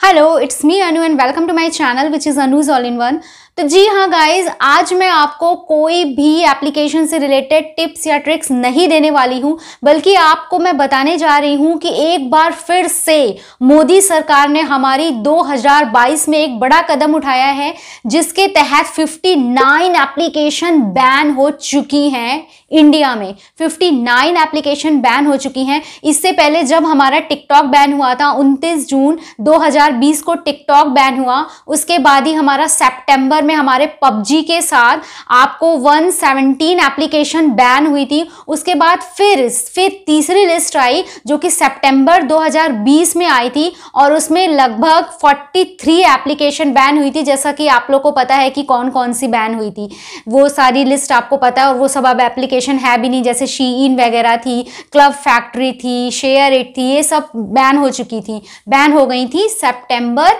Hello, it's me Anu and welcome to my channel which is Anu's All-in-One. तो जी हाँ guys आज मैं आपको कोई भी एप्लीकेशन से रिलेटेड टिप्स या ट्रिक्स नहीं देने वाली हूँ बल्कि आपको मैं बताने जा रही हूँ कि एक बार फिर से मोदी सरकार ने हमारी 2022 में एक बड़ा कदम उठाया है जिसके तहत 59 एप्लीकेशन बैन हो चुकी हैं इंडिया में 59 एप्लीकेशन बैन हो चुकी हैं इससे पहले जब हमारा टिकटॉक बैन हुआ था उनतीस जून दो को टिकटॉक बैन हुआ उसके बाद ही हमारा सेप्टेम्बर में हमारे पबजी के साथ आपको 117 एप्लीकेशन बैन हुई थी उसके बाद फिर फिर तीसरी लिस्ट आई जो कि सितंबर 2020 में आई थी और उसमें लगभग 43 एप्लीकेशन बैन हुई थी जैसा कि आप लोग को पता है कि कौन कौन सी बैन हुई थी वो सारी लिस्ट आपको पता है और वो सब अब एप्लीकेशन है भी नहीं जैसे शी वगैरह थी क्लब फैक्ट्री थी शेयर इट थी ये सब बैन हो चुकी थी बैन हो गई थी सेप्टेम्बर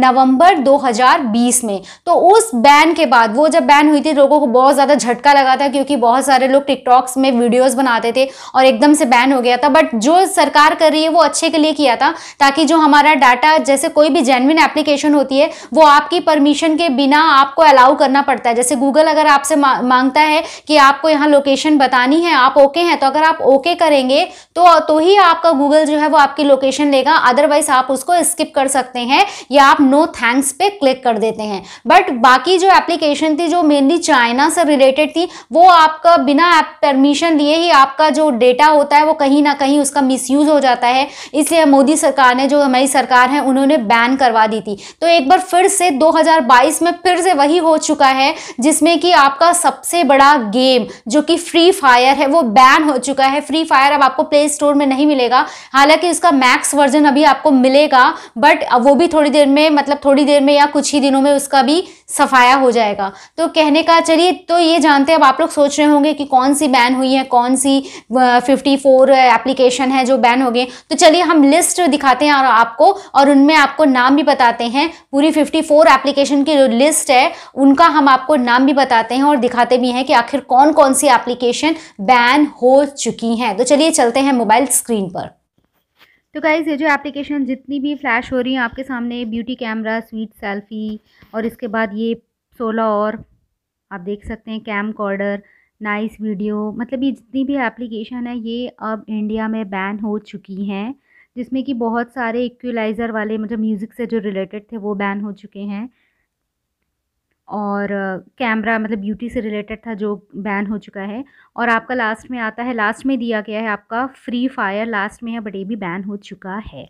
नवंबर 2020 में तो उस उस बैन के बाद वो जब बैन हुई थी लोगों को बहुत ज़्यादा झटका लगा था क्योंकि बहुत सारे लोग टिकटॉक्स में वीडियोस बनाते थे और एकदम से बैन हो गया था बट जो सरकार कर रही है वो अच्छे के लिए किया था ताकि जो हमारा डाटा जैसे कोई भी जेनविन एप्लीकेशन होती है वो आपकी परमिशन के बिना आपको अलाउ करना पड़ता है जैसे गूगल अगर आपसे मा, मांगता है कि आपको यहाँ लोकेशन बतानी है आप ओके हैं तो अगर आप ओके करेंगे तो, तो ही आपका गूगल जो है वो आपकी लोकेशन लेगा अदरवाइज आप उसको स्किप कर सकते हैं या आप नो थैंक्स पे क्लिक कर देते हैं बट बाकी जो एप्लीकेशन थी जो मेनली चाइना से रिलेटेड थी वो आपका बिना परमिशन लिए ही आपका जो डेटा होता है वो कहीं ना कहीं उसका मिसयूज हो जाता है इसलिए मोदी सरकार ने जो हमारी सरकार है उन्होंने बैन करवा दी थी तो एक बार फिर से 2022 में फिर से वही हो चुका है जिसमें कि आपका सबसे बड़ा गेम जो कि फ्री फायर है वो बैन हो चुका है फ्री फायर अब आपको प्ले स्टोर में नहीं मिलेगा हालांकि उसका मैक्स वर्जन अभी आपको मिलेगा बट वो भी थोड़ी देर में मतलब थोड़ी देर में या कुछ ही दिनों में उसका भी सफाया हो जाएगा तो कहने का चलिए तो ये जानते हैं अब आप लोग सोच रहे होंगे कि कौन सी बैन हुई है कौन सी फिफ्टी फोर एप्लीकेशन है जो बैन हो गए तो चलिए हम लिस्ट दिखाते हैं और आपको और उनमें आपको नाम भी बताते हैं पूरी फिफ्टी फोर एप्लीकेशन की जो लिस्ट है उनका हम आपको नाम भी बताते हैं और दिखाते भी हैं कि आखिर कौन कौन सी एप्लीकेशन बैन हो चुकी हैं तो चलिए चलते हैं मोबाइल स्क्रीन पर तो गाइज़ ये जो एप्लीकेशन जितनी भी फ्लैश हो रही हैं आपके सामने ब्यूटी कैमरा स्वीट सेल्फ़ी और इसके बाद ये सोलह और आप देख सकते हैं कैम कॉर्डर नाइस वीडियो मतलब ये जितनी भी एप्लीकेशन है ये अब इंडिया में बैन हो चुकी हैं जिसमें कि बहुत सारे इक्वलाइज़र वाले मतलब म्यूज़िक से जो रिलेटेड थे वो बैन हो चुके हैं और कैमरा मतलब ब्यूटी से रिलेटेड था जो बैन हो चुका है और आपका लास्ट में आता है लास्ट में दिया गया है आपका फ्री फायर लास्ट में है बट ये भी बैन हो चुका है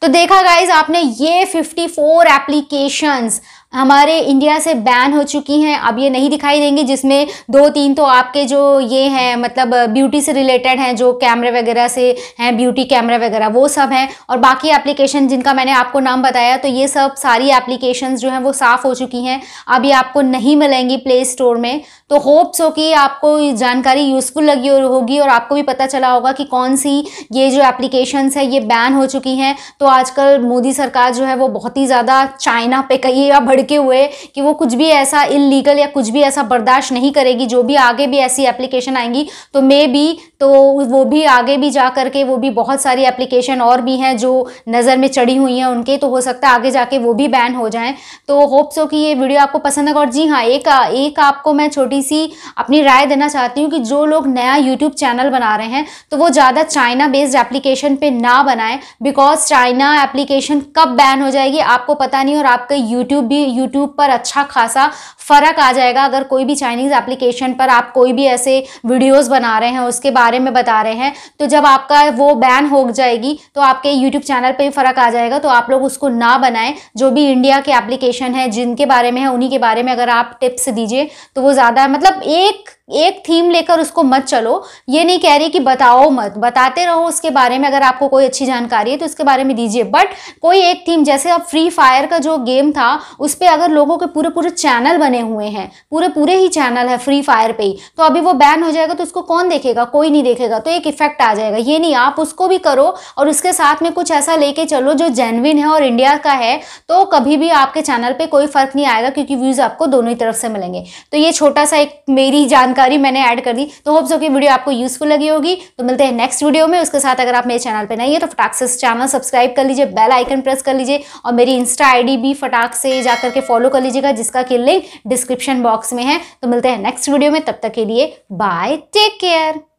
तो देखा गाइज आपने ये 54 एप्लीकेशंस हमारे इंडिया से बैन हो चुकी हैं अब ये नहीं दिखाई देंगी जिसमें दो तीन तो आपके जो ये हैं मतलब ब्यूटी से रिलेटेड हैं जो कैमरे वगैरह से हैं ब्यूटी कैमरा वगैरह वो सब हैं और बाकी एप्लीकेशन जिनका मैंने आपको नाम बताया तो ये सब सारी एप्लीकेशन जो हैं वो साफ़ हो चुकी हैं अब ये आपको नहीं मिलेंगी प्ले स्टोर में तो होप्स हो कि आपको जानकारी यूज़फुल लगी होगी और आपको भी पता चला होगा कि कौन सी ये जो एप्लीकेशन है ये बैन हो चुकी हैं तो आजकल मोदी सरकार जो है वो बहुत ही ज़्यादा चाइना पे कही या भिड़के हुए कि वो कुछ भी ऐसा इलीगल या कुछ भी ऐसा बर्दाश्त नहीं करेगी जो भी आगे भी ऐसी एप्लीकेशन आएंगी तो मे भी तो वो भी आगे भी जा करके वो भी बहुत सारी एप्लीकेशन और भी हैं जो नज़र में चढ़ी हुई हैं उनके तो हो सकता है आगे जाके वो भी बैन हो जाएँ तो होप्स हो कि ये वीडियो आपको पसंद है और जी हाँ एक एक आपको मैं छोटी सी अपनी राय देना चाहती हूँ कि जो लोग नया यूट्यूब चैनल बना रहे हैं तो वो ज़्यादा चाइना बेस्ड एप्लीकेशन पर ना बनाएँ बिकॉज चाइना एप्लीकेशन कब बैन हो जाएगी आपको पता नहीं और आपका यूट्यूब भी यूट्यूब पर अच्छा खासा फ़र्क आ जाएगा अगर कोई भी चाइनीज़ एप्लीकेशन पर आप कोई भी ऐसे वीडियोस बना रहे हैं उसके बारे में बता रहे हैं तो जब आपका वो बैन हो जाएगी तो आपके यूट्यूब चैनल पर भी फ़र्क आ जाएगा तो आप लोग उसको ना बनाएं जो भी इंडिया के एप्लीकेशन है जिनके बारे में है उन्हीं के बारे में अगर आप टिप्स दीजिए तो वो ज़्यादा मतलब एक एक थीम लेकर उसको मत चलो ये नहीं कह रही कि बताओ मत बताते रहो उसके बारे में अगर आपको कोई अच्छी जानकारी है तो उसके बारे में दीजिए बट कोई एक थीम जैसे अब फ्री फायर का जो गेम था उस पर अगर लोगों के पूरे पूरे चैनल बने हुए हैं पूरे पूरे ही चैनल है फ्री फायर पे ही तो अभी वो बैन हो जाएगा तो उसको कौन देखेगा कोई नहीं देखेगा तो एक इफेक्ट आ जाएगा ये नहीं आप उसको भी करो और उसके साथ में कुछ ऐसा लेके चलो जो जेनविन है और इंडिया का है तो कभी भी आपके चैनल पर कोई फर्क नहीं आएगा क्योंकि व्यूज़ आपको दोनों ही तरफ से मिलेंगे तो ये छोटा सा एक मेरी जान जानकारी मैंने ऐड कर दी तो होप्स हो वीडियो आपको यूजफुल लगी होगी तो मिलते हैं नेक्स्ट वीडियो में उसके साथ अगर आप मेरे चैनल पर नहीं है तो फटाक से चैनल सब्सक्राइब कर लीजिए बेल आइकन प्रेस कर लीजिए और मेरी इंस्टा आई भी फटाक से जा करके फॉलो कर लीजिएगा जिसका कि लिंक डिस्क्रिप्शन बॉक्स में है तो मिलते हैं नेक्स्ट वीडियो में तब तक के लिए बाय टेक केयर